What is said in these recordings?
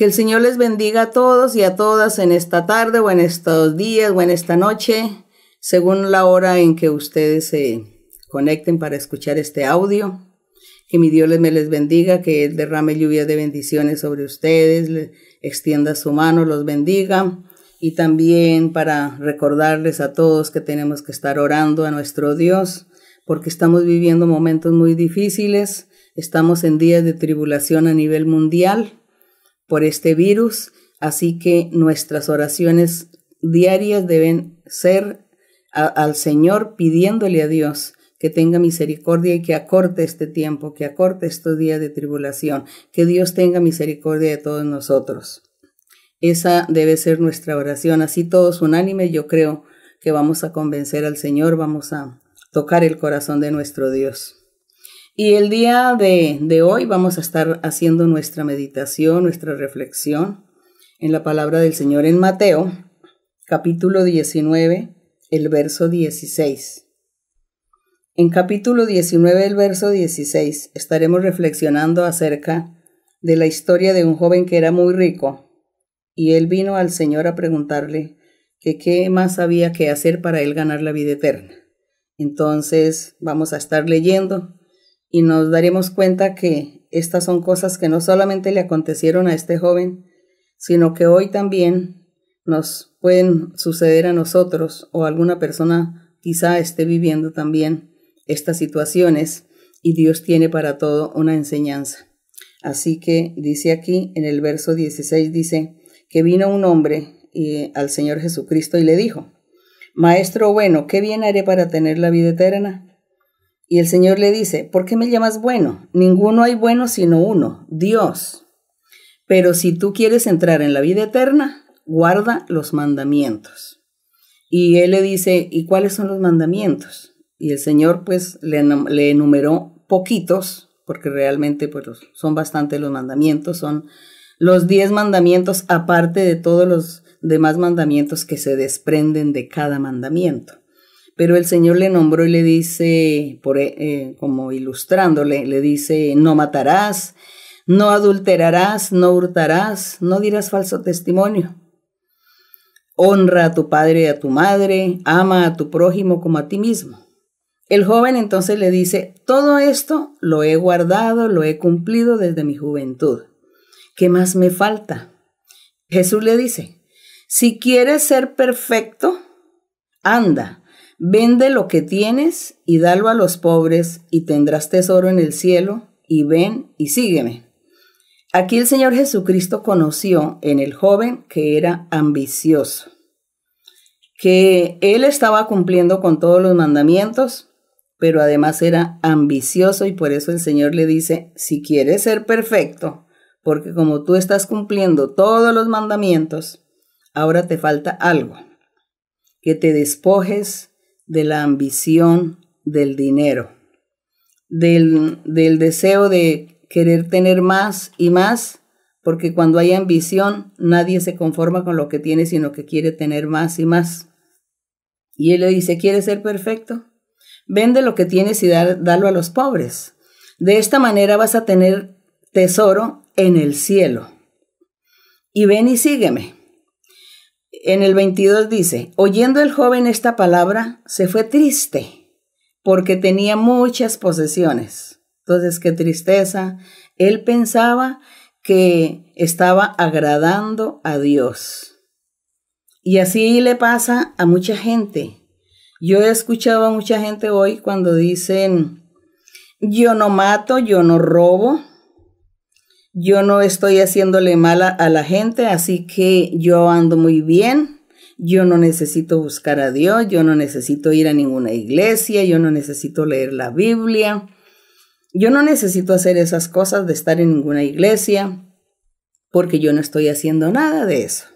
Que el Señor les bendiga a todos y a todas en esta tarde o en estos días o en esta noche, según la hora en que ustedes se conecten para escuchar este audio. Que mi Dios les, me les bendiga, que Él derrame lluvia de bendiciones sobre ustedes, extienda su mano, los bendiga. Y también para recordarles a todos que tenemos que estar orando a nuestro Dios, porque estamos viviendo momentos muy difíciles, estamos en días de tribulación a nivel mundial por este virus, así que nuestras oraciones diarias deben ser al Señor pidiéndole a Dios que tenga misericordia y que acorte este tiempo, que acorte estos días de tribulación, que Dios tenga misericordia de todos nosotros. Esa debe ser nuestra oración, así todos unánime, yo creo que vamos a convencer al Señor, vamos a tocar el corazón de nuestro Dios. Y el día de, de, hoy vamos a estar haciendo nuestra meditación, nuestra reflexión en la palabra del Señor en Mateo, capítulo 19, el verso 16. En capítulo 19, el verso 16, estaremos reflexionando acerca de la historia de un joven que era muy rico y él vino al Señor a preguntarle que qué más había que hacer para él ganar la vida eterna. Entonces vamos a estar leyendo y nos daremos cuenta que estas son cosas que no solamente le acontecieron a este joven, sino que hoy también nos pueden suceder a nosotros o alguna persona quizá esté viviendo también estas situaciones y Dios tiene para todo una enseñanza. Así que dice aquí en el verso 16, dice que vino un hombre y eh, al Señor Jesucristo y le dijo, Maestro bueno, ¿qué bien haré para tener la vida eterna? Y el Señor le dice, ¿por qué me llamas bueno? Ninguno hay bueno sino uno, Dios. Pero si tú quieres entrar en la vida eterna, guarda los mandamientos. Y él le dice, ¿y cuáles son los mandamientos? Y el Señor pues le, enumeró poquitos, porque realmente pues, son bastante los mandamientos, son los diez mandamientos aparte de todos los demás mandamientos que se desprenden de cada mandamiento. Pero el Señor le nombró y le dice, por, eh, eh, como ilustrándole, le dice, no matarás, no adulterarás, no hurtarás, no dirás falso testimonio. Honra a tu padre y a tu madre, ama a tu prójimo como a ti mismo. El joven entonces le dice, todo esto lo he guardado, lo he cumplido desde mi juventud. ¿Qué más me falta? Jesús le dice, si quieres ser perfecto, anda, Vende lo que tienes y dalo a los pobres y tendrás tesoro en el cielo y ven y sígueme. Aquí el Señor Jesucristo conoció en el joven que era ambicioso, que él estaba cumpliendo con todos los mandamientos, pero además era ambicioso y por eso el Señor le dice, si quieres ser perfecto, porque como tú estás cumpliendo todos los mandamientos, ahora te falta algo, que te despojes de la ambición, del dinero, del, deseo de querer tener más y más, porque cuando hay ambición nadie se conforma con lo que tiene, sino que quiere tener más y más. Y él le dice, ¿quieres ser perfecto? Vende lo que tienes y dalo a los pobres. De esta manera vas a tener tesoro en el cielo. Y ven y sígueme en el 22 dice, oyendo el joven esta palabra, se fue triste porque tenía muchas posesiones. Entonces, qué tristeza. Él pensaba que estaba agradando a Dios. Y así le pasa a mucha gente. Yo he escuchado a mucha gente hoy cuando dicen, yo no mato, yo no robo, yo no estoy haciéndole mal a, a, la gente, así que yo ando muy bien, yo no necesito buscar a Dios, yo no necesito ir a ninguna iglesia, yo no necesito leer la Biblia, yo no necesito hacer esas cosas de estar en ninguna iglesia, porque yo no estoy haciendo nada de eso.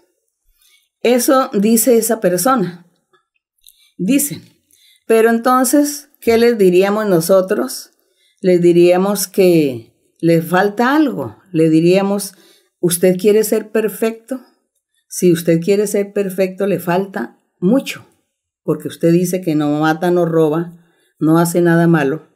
Eso dice esa persona. Dice, pero entonces, ¿qué les diríamos nosotros? Les diríamos que le falta algo. Le diríamos, ¿usted quiere ser perfecto? Si usted quiere ser perfecto, le falta mucho, porque usted dice que no mata, no roba, no hace nada malo,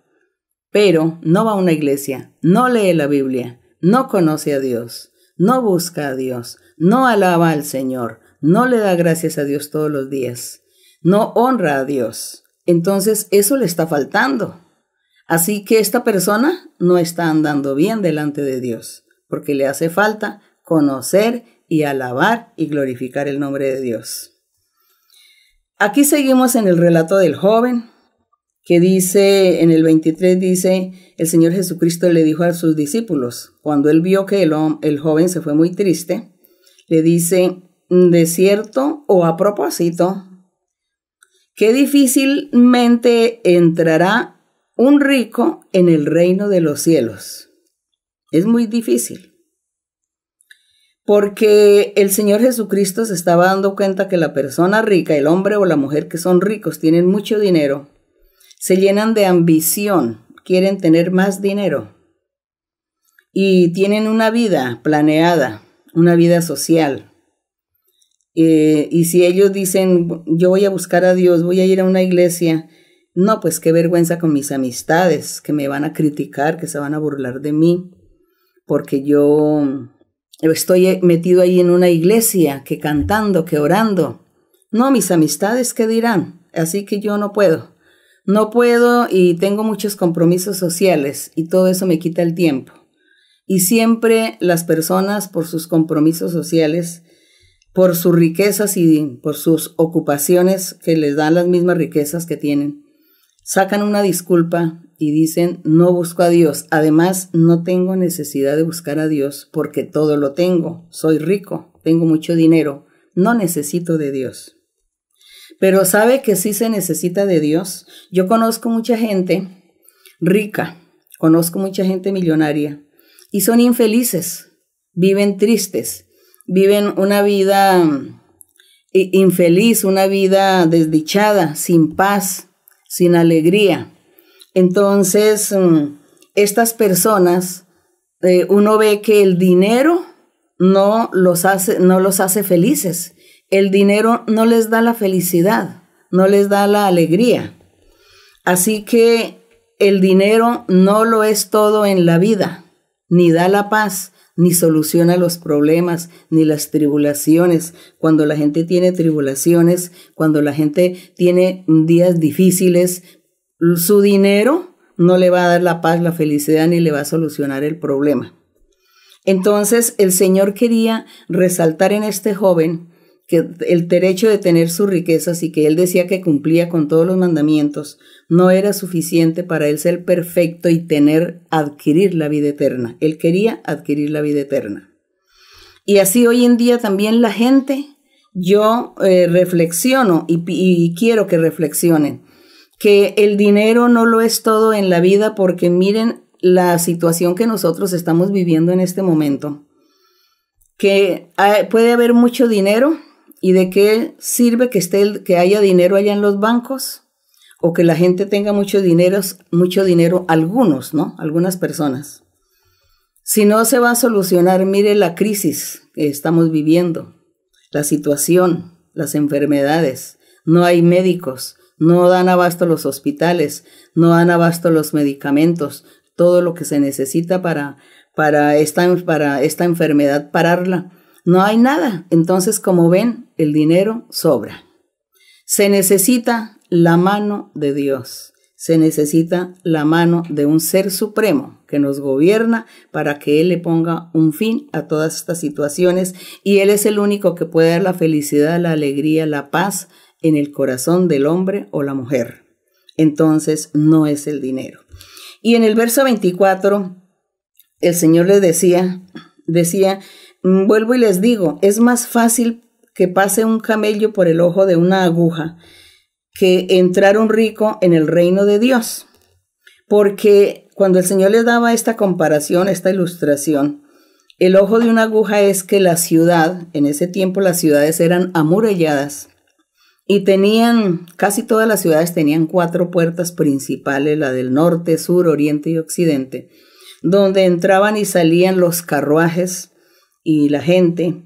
pero no va a una iglesia, no lee la Biblia, no conoce a Dios, no busca a Dios, no alaba al Señor, no le da gracias a Dios todos los días, no honra a Dios. Entonces eso le está faltando. Así que esta persona no está andando bien delante de Dios, porque le hace falta conocer y alabar y glorificar el nombre de Dios. Aquí seguimos en el relato del joven, que dice, en el 23 dice, el Señor Jesucristo le dijo a sus discípulos, cuando él vio que el, el, joven se fue muy triste, le dice, de cierto o a propósito, que difícilmente entrará un rico en el reino de los cielos. Es muy difícil. Porque el Señor Jesucristo se estaba dando cuenta que la persona rica, el hombre o la mujer que son ricos, tienen mucho dinero, se llenan de ambición, quieren tener más dinero y tienen una vida planeada, una vida social. Eh, y si ellos dicen, yo voy a buscar a Dios, voy a ir a una iglesia, no, pues qué vergüenza con mis amistades, que me van a criticar, que se van a burlar de mí, porque yo estoy metido ahí en una iglesia, que cantando, que orando. No, mis amistades, ¿qué dirán? Así que yo no puedo. No puedo y tengo muchos compromisos sociales y todo eso me quita el tiempo. Y siempre las personas por sus compromisos sociales, por sus riquezas y por sus ocupaciones que les dan las mismas riquezas que tienen, sacan una disculpa y dicen, no busco a Dios. Además, no tengo necesidad de buscar a Dios porque todo lo tengo. Soy rico, tengo mucho dinero, no necesito de Dios. Pero sabe que sí se necesita de Dios. Yo conozco mucha gente rica, conozco mucha gente millonaria y son infelices, viven tristes, viven una vida mm, infeliz, una vida desdichada, sin paz, sin alegría. Entonces, mm, estas personas, eh, uno ve que el dinero no los, hace, no los hace felices. El dinero no les da la felicidad, no les da la alegría. Así que el dinero no lo es todo en la vida, ni da la paz, ni soluciona los problemas, ni las tribulaciones. Cuando la gente tiene tribulaciones, cuando la gente tiene días difíciles, su dinero no le va a dar la paz, la felicidad, ni le va a solucionar el problema. Entonces el Señor quería resaltar en este joven que el derecho de tener sus riquezas y que él decía que cumplía con todos los mandamientos, no era suficiente para él ser perfecto y tener, adquirir la vida eterna. Él quería adquirir la vida eterna. Y así hoy en día también la gente, yo eh, reflexiono y, y quiero que reflexionen, que el dinero no lo es todo en la vida porque miren la situación que nosotros estamos viviendo en este momento, que puede haber mucho dinero, ¿Y de qué sirve que, esté que haya dinero allá en los bancos? O que la gente tenga mucho dinero, mucho dinero, algunos, ¿no? Algunas personas. Si no se va a solucionar, mire la crisis que estamos viviendo, la situación, las enfermedades. No hay médicos, no dan abasto los hospitales, no dan abasto los medicamentos, todo lo que se necesita para, para, esta, para esta enfermedad pararla no hay nada. Entonces, como ven, el dinero sobra. Se necesita la mano de Dios. Se necesita la mano de un ser supremo que nos gobierna para que Él le ponga un fin a todas estas situaciones y Él es el único que puede dar la felicidad, la alegría, la paz en el corazón del hombre o la mujer. Entonces no es el dinero. Y en el verso 24, el Señor le decía, decía, Mm, vuelvo y les digo, es más fácil que pase un camello por el ojo de una aguja que entrar un rico en el reino de Dios. Porque cuando el Señor les daba esta comparación, esta ilustración, el ojo de una aguja es que la ciudad, en ese tiempo las ciudades eran amuralladas y tenían, casi todas las ciudades tenían cuatro puertas principales, la del norte, sur, oriente y occidente, donde entraban y salían los carruajes, y la gente,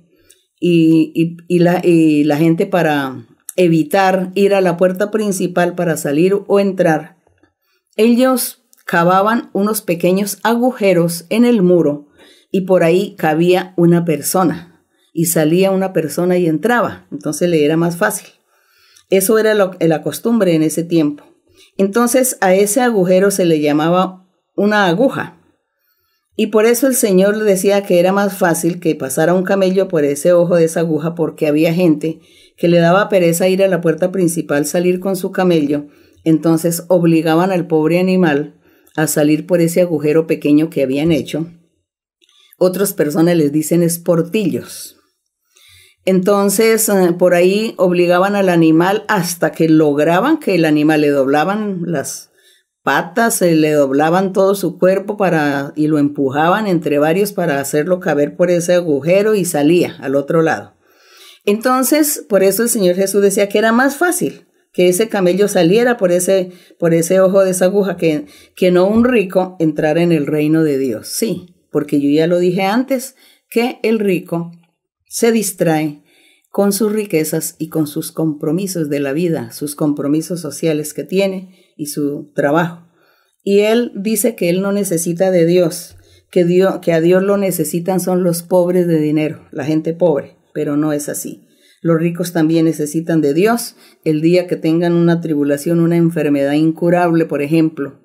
y, la, gente para evitar ir a la puerta principal para salir o entrar. Ellos cavaban unos pequeños agujeros en el muro y por ahí cabía una persona y salía una persona y entraba, entonces le era más fácil. Eso era la costumbre en ese tiempo. Entonces a ese agujero se le llamaba una aguja y por eso el Señor le decía que era más fácil que pasara un camello por ese ojo de esa aguja porque había gente que le daba pereza ir a la puerta principal salir con su camello, entonces obligaban al pobre animal a salir por ese agujero pequeño que habían hecho. Otras personas les dicen esportillos. Entonces, eh, por ahí obligaban al animal hasta que lograban que el animal le doblaban las patas, se le doblaban todo su cuerpo para, y lo empujaban entre varios para hacerlo caber por ese agujero y salía al otro lado. Entonces, por eso el Señor Jesús decía que era más fácil que ese camello saliera por ese, por ese ojo de esa aguja, que, que no un rico entrara en el reino de Dios. Sí, porque yo ya lo dije antes, que el rico se distrae con sus riquezas y con sus compromisos de la vida, sus compromisos sociales que tiene, y su trabajo. Y él dice que él no necesita de Dios, que, que a Dios lo necesitan son los pobres de dinero, la gente pobre, pero no es así. Los ricos también necesitan de Dios el día que tengan una tribulación, una enfermedad incurable, por ejemplo,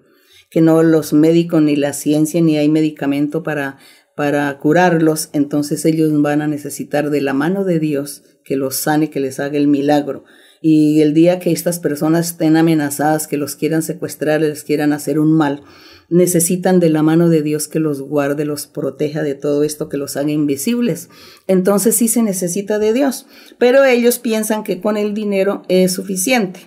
que no los médicos ni la ciencia ni hay medicamento para, para curarlos, entonces ellos van a necesitar de la mano de Dios que los sane, que les haga el milagro y el día que estas personas estén amenazadas, que los quieran secuestrar, les quieran hacer un mal, necesitan de la mano de Dios que los guarde, los proteja de todo esto, que los haga invisibles. Entonces sí se necesita de Dios, pero ellos piensan que con el dinero es suficiente.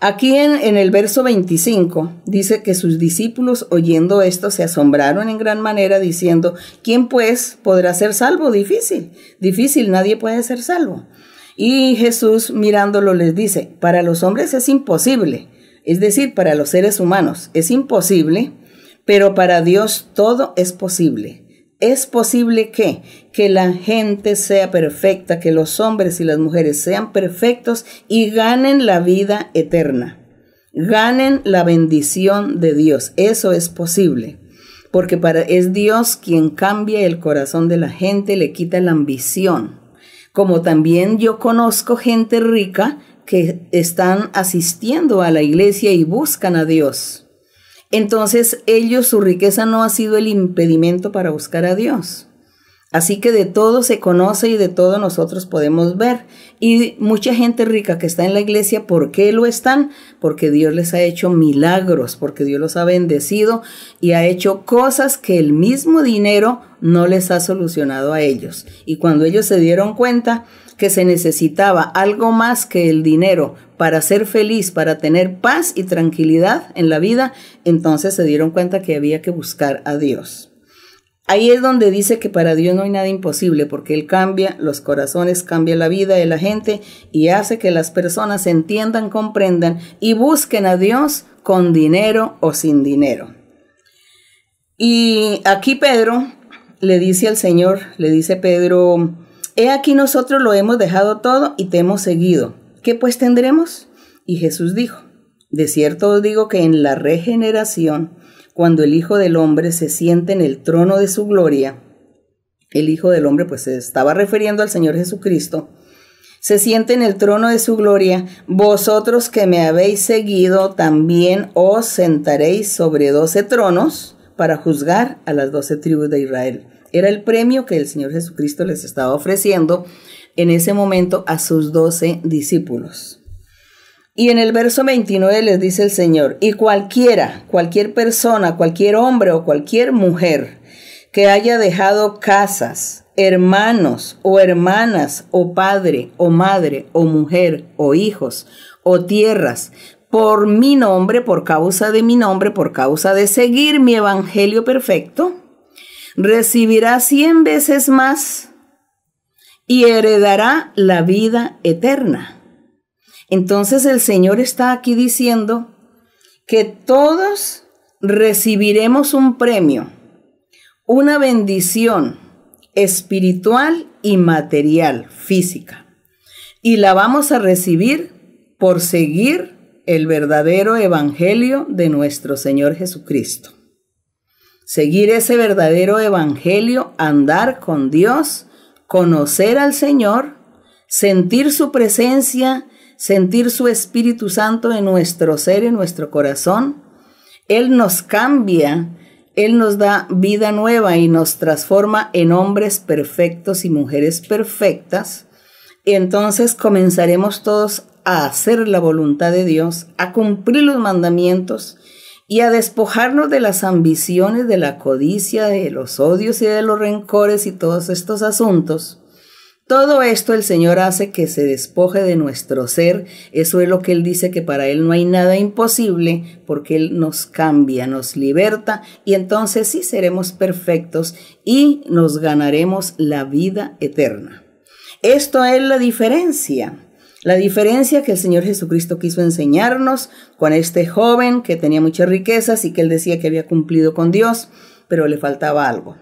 Aquí en, el verso 25 dice que sus discípulos oyendo esto se asombraron en gran manera diciendo, ¿quién pues podrá ser salvo? Difícil, difícil, nadie puede ser salvo. Y Jesús mirándolo les dice, para los hombres es imposible, es decir, para los seres humanos es imposible, pero para Dios todo es posible. ¿Es posible que? Que la gente sea perfecta, que los hombres y las mujeres sean perfectos y ganen la vida eterna. Ganen la bendición de Dios. Eso es posible porque para, es Dios quien cambia el corazón de la gente, le quita la ambición como también yo conozco gente rica que están asistiendo a la iglesia y buscan a Dios. Entonces ellos, su riqueza no ha sido el impedimento para buscar a Dios. Así que de todo se conoce y de todo nosotros podemos ver. Y mucha gente rica que está en la iglesia, ¿por qué lo están? Porque Dios les ha hecho milagros, porque Dios los ha bendecido y ha hecho cosas que el mismo dinero no les ha solucionado a ellos. Y cuando ellos se dieron cuenta que se necesitaba algo más que el dinero para ser feliz, para tener paz y tranquilidad en la vida, entonces se dieron cuenta que había que buscar a Dios. Ahí es donde dice que para Dios no hay nada imposible, porque Él cambia los corazones, cambia la vida de la gente y hace que las personas entiendan, comprendan y busquen a Dios con dinero o sin dinero. Y aquí Pedro le dice al Señor, le dice Pedro, he aquí nosotros lo hemos dejado todo y te hemos seguido. ¿Qué pues tendremos? Y Jesús dijo, de cierto os digo que en la regeneración, cuando el Hijo del Hombre se siente en el trono de su gloria, el Hijo del Hombre pues se estaba refiriendo al Señor Jesucristo, se siente en el trono de su gloria, vosotros que me habéis seguido también os sentaréis sobre doce tronos para juzgar a las doce tribus de Israel. Era el premio que el Señor Jesucristo les estaba ofreciendo en ese momento a sus doce discípulos. Y en el verso 29 les dice el Señor, y cualquiera, cualquier persona, cualquier hombre o cualquier mujer que haya dejado casas, hermanos o hermanas, o padre o madre o mujer o hijos o tierras, por mi nombre, por causa de mi nombre, por causa de seguir mi evangelio perfecto, recibirá cien veces más y heredará la vida eterna. Entonces el Señor está aquí diciendo que todos recibiremos un premio, una bendición espiritual y material, física. Y la vamos a recibir por seguir el verdadero evangelio de nuestro Señor Jesucristo. Seguir ese verdadero evangelio, andar con Dios, conocer al Señor, sentir su presencia sentir su Espíritu Santo en nuestro ser, en nuestro corazón. Él nos cambia, Él nos da vida nueva y nos transforma en hombres perfectos y mujeres perfectas. Entonces comenzaremos todos a hacer la voluntad de Dios, a cumplir los mandamientos y a despojarnos de las ambiciones, de la codicia, de los odios y de los rencores y todos estos asuntos todo esto el Señor hace que se despoje de nuestro ser. Eso es lo que Él dice que para Él no hay nada imposible porque Él nos cambia, nos liberta y entonces sí seremos perfectos y nos ganaremos la vida eterna. Esto es la diferencia. La diferencia que el Señor Jesucristo quiso enseñarnos con este joven que tenía muchas riquezas y que él decía que había cumplido con Dios, pero le faltaba algo.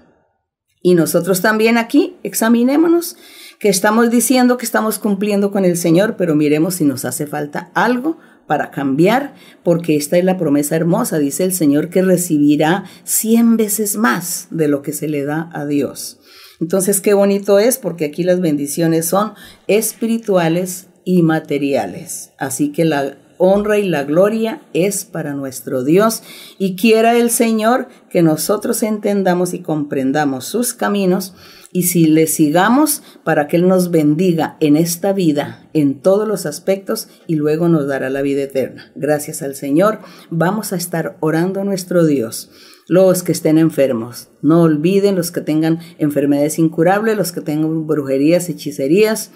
Y nosotros también aquí examinémonos que estamos diciendo que estamos cumpliendo con el Señor, pero miremos si nos hace falta algo para cambiar, porque esta es la promesa hermosa, dice el Señor, que recibirá cien veces más de lo que se le da a Dios. Entonces, qué bonito es, porque aquí las bendiciones son espirituales y materiales. Así que la honra y la gloria es para nuestro Dios y quiera el Señor que nosotros entendamos y comprendamos sus caminos y si le sigamos para que Él nos bendiga en esta vida, en todos los aspectos, y luego nos dará la vida eterna. Gracias al Señor, vamos a estar orando a nuestro Dios los que estén enfermos. No olviden los que tengan enfermedades incurables, los que tengan brujerías, hechicerías,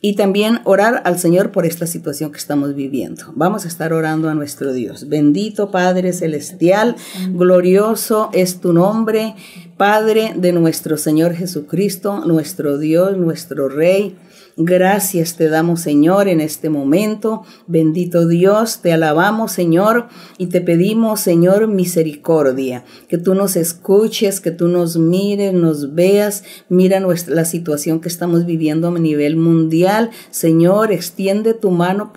y también orar al Señor por esta situación que estamos viviendo. Vamos a estar orando a nuestro Dios. Bendito Padre Celestial, glorioso es tu nombre, Padre de nuestro Señor Jesucristo, nuestro Dios, nuestro Rey Gracias te damos, Señor, en este momento. Bendito Dios, te alabamos, Señor, y te pedimos, Señor, misericordia, que tú nos escuches, que tú nos mires, nos veas, mira nuestra, la situación que estamos viviendo a nivel mundial. Señor, extiende tu mano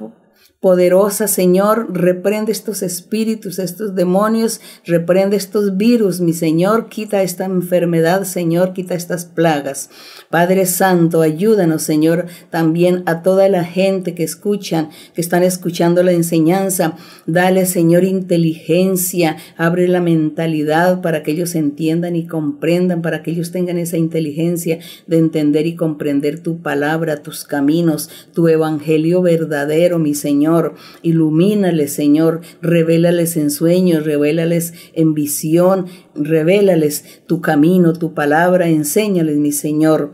poderosa, Señor, reprende estos espíritus, estos demonios, reprende estos virus, mi Señor, quita esta enfermedad, Señor, quita estas plagas. Padre Santo, ayúdanos, Señor, también a toda la gente que escuchan, que están escuchando la enseñanza. Dale, Señor, inteligencia, abre la mentalidad para que ellos entiendan y comprendan, para que ellos tengan esa inteligencia de entender y comprender tu palabra, tus caminos, tu evangelio verdadero, mi Señor. Señor. Ilumínales, Señor. Revélales en sueños, revélales en visión, revélales tu camino, tu palabra. Enséñales, mi Señor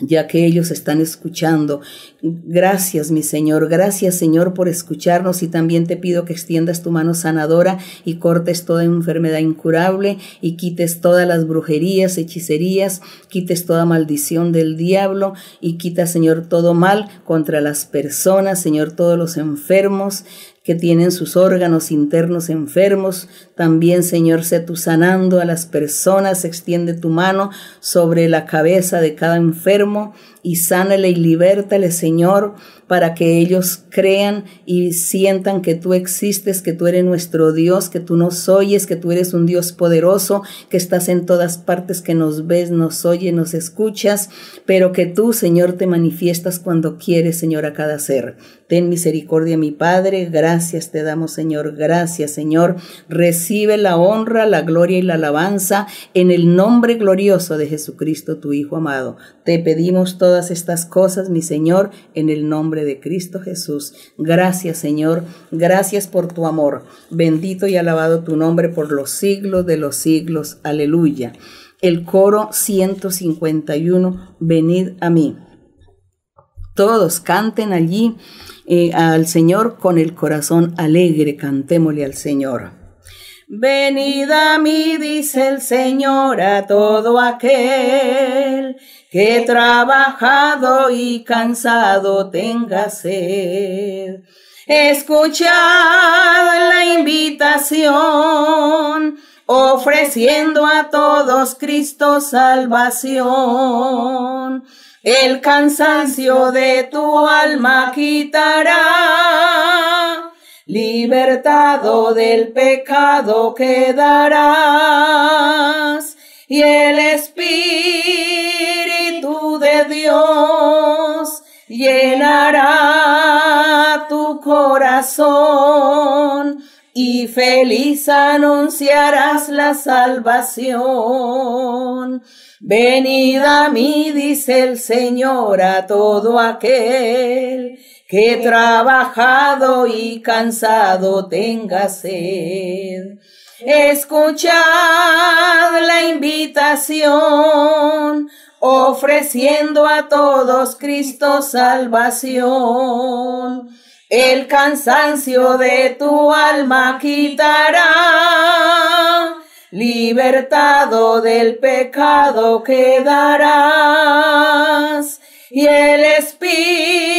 ya que ellos están escuchando. Gracias, mi Señor, gracias, Señor, por escucharnos y también te pido que extiendas tu mano sanadora y cortes toda enfermedad incurable y quites todas las brujerías, hechicerías, quites toda maldición del diablo y quita, Señor, todo mal contra las personas, Señor, todos los enfermos, que tienen sus órganos internos enfermos. También, Señor, sé tú sanando a las personas. Extiende tu mano sobre la cabeza de cada enfermo y sánale y libértale, Señor, para que ellos crean y sientan que tú existes, que tú eres nuestro Dios, que tú nos oyes, que tú eres un Dios poderoso, que estás en todas partes, que nos ves, nos oyes, nos escuchas, pero que tú, Señor, te manifiestas cuando quieres, Señor, a cada ser. Ten misericordia, mi Padre, gracias te damos, Señor, gracias, Señor. Recibe la honra, la gloria y la alabanza en el nombre glorioso de Jesucristo, tu Hijo amado. Te pedimos todas estas cosas, mi Señor, en el nombre de Cristo Jesús. Gracias, Señor. Gracias por tu amor. Bendito y alabado tu nombre por los siglos de los siglos. Aleluya. El coro 151, venid a mí. Todos canten allí eh, al Señor con el corazón alegre, cantémosle al Señor. Venid a mí, dice el Señor, a todo aquel que trabajado y cansado tenga sed. Escuchad la invitación, ofreciendo a todos Cristo salvación. El cansancio de tu alma quitará libertado del pecado quedarás, y el Espíritu de Dios llenará tu corazón y feliz anunciarás la salvación. Venid a mí, dice el Señor, a todo aquel que trabajado y cansado tenga sed. Escuchad la invitación, ofreciendo a todos Cristo salvación. El cansancio de tu alma quitará, libertado del pecado quedarás, y el Espíritu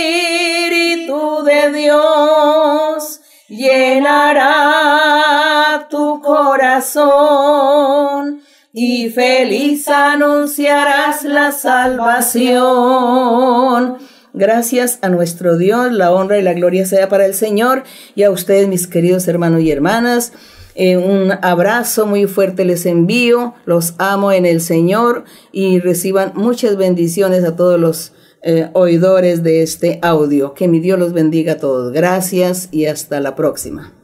de Dios llenará tu corazón y feliz anunciarás la salvación. Gracias a nuestro Dios, la honra y la gloria sea para el Señor y a ustedes, mis queridos hermanos y hermanas. Eh, un abrazo muy fuerte les envío, los amo en el Señor y reciban muchas bendiciones a todos los eh, oidores de este audio. Que mi Dios los bendiga a todos. Gracias y hasta la próxima.